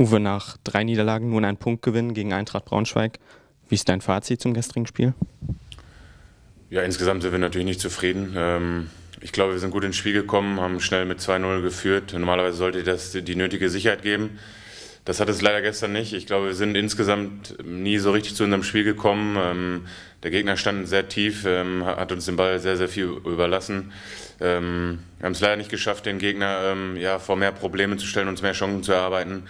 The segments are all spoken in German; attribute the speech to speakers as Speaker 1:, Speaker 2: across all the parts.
Speaker 1: Uwe nach drei Niederlagen nun einen Punkt gewinnen gegen Eintracht Braunschweig. Wie ist dein Fazit zum gestrigen Spiel?
Speaker 2: Ja, insgesamt sind wir natürlich nicht zufrieden. Ähm, ich glaube, wir sind gut ins Spiel gekommen, haben schnell mit 2-0 geführt. Normalerweise sollte das die nötige Sicherheit geben. Das hat es leider gestern nicht. Ich glaube, wir sind insgesamt nie so richtig zu unserem Spiel gekommen. Ähm, der Gegner stand sehr tief, ähm, hat uns den Ball sehr, sehr viel überlassen. wir haben es leider nicht geschafft, den Gegner ja, vor mehr Probleme zu stellen, uns mehr Chancen zu erarbeiten.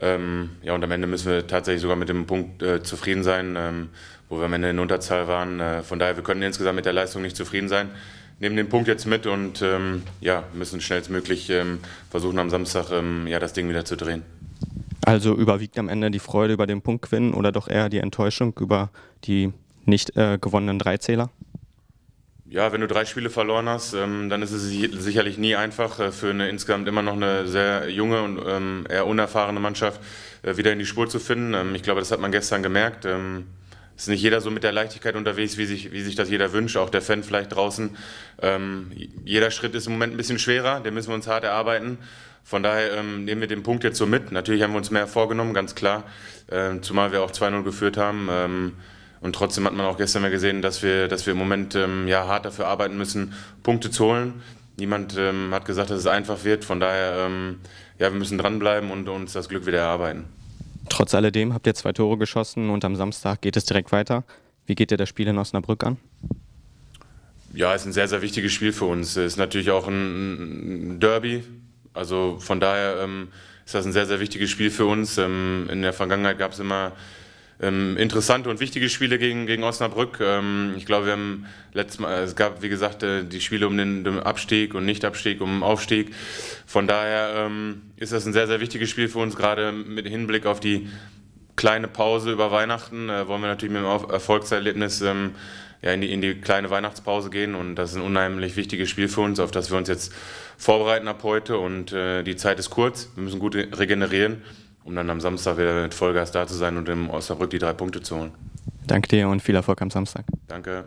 Speaker 2: Ähm, ja, und am Ende müssen wir tatsächlich sogar mit dem Punkt äh, zufrieden sein, ähm, wo wir am Ende in Unterzahl waren. Äh, von daher, wir können insgesamt mit der Leistung nicht zufrieden sein. Nehmen den Punkt jetzt mit und ähm, ja, müssen schnellstmöglich ähm, versuchen, am Samstag ähm, ja, das Ding wieder zu drehen.
Speaker 1: Also überwiegt am Ende die Freude über den Punktgewinn oder doch eher die Enttäuschung über die nicht äh, gewonnenen Dreizähler?
Speaker 2: ja, wenn du drei Spiele verloren hast, ähm, dann ist es sicherlich nie einfach äh, für eine insgesamt immer noch eine sehr junge und ähm, eher unerfahrene Mannschaft äh, wieder in die Spur zu finden. Ähm, ich glaube, das hat man gestern gemerkt. Es ähm, ist nicht jeder so mit der Leichtigkeit unterwegs, wie sich, wie sich das jeder wünscht, auch der Fan vielleicht draußen. Ähm, jeder Schritt ist im Moment ein bisschen schwerer, den müssen wir uns hart erarbeiten. Von daher ähm, nehmen wir den Punkt jetzt so mit. Natürlich haben wir uns mehr vorgenommen, ganz klar, äh, zumal wir auch 2-0 geführt haben und trotzdem hat man auch gestern ja gesehen, dass wir, dass wir im Moment ähm, ja, hart dafür arbeiten müssen, Punkte zu holen. Niemand ähm, hat gesagt, dass es einfach wird. Von daher, ähm, ja, wir müssen dranbleiben und uns das Glück wieder erarbeiten.
Speaker 1: Trotz alledem habt ihr zwei Tore geschossen und am Samstag geht es direkt weiter. Wie geht ihr das Spiel in Osnabrück an?
Speaker 2: Ja, es ist ein sehr, sehr wichtiges Spiel für uns. Es Ist natürlich auch ein Derby. Also von daher ähm, ist das ein sehr, sehr wichtiges Spiel für uns. Ähm, in der Vergangenheit gab es immer ähm, interessante und wichtige Spiele gegen, gegen Osnabrück. Ähm, ich glaube, wir haben letztes Mal, es gab, wie gesagt, äh, die Spiele um den, Abstieg und Nicht-Abstieg, um den Aufstieg. Von daher ähm, ist das ein sehr, sehr wichtiges Spiel für uns, gerade mit Hinblick auf die kleine Pause über Weihnachten. Äh, wollen wir natürlich mit dem Erfolgserlebnis ähm, ja, in, die, in die kleine Weihnachtspause gehen. Und das ist ein unheimlich wichtiges Spiel für uns, auf das wir uns jetzt vorbereiten ab heute. Und äh, die Zeit ist kurz, wir müssen gut regenerieren um dann am Samstag wieder mit Vollgas da zu sein und im Osnabrück die drei Punkte zu holen.
Speaker 1: Danke dir und viel Erfolg am Samstag.
Speaker 2: Danke.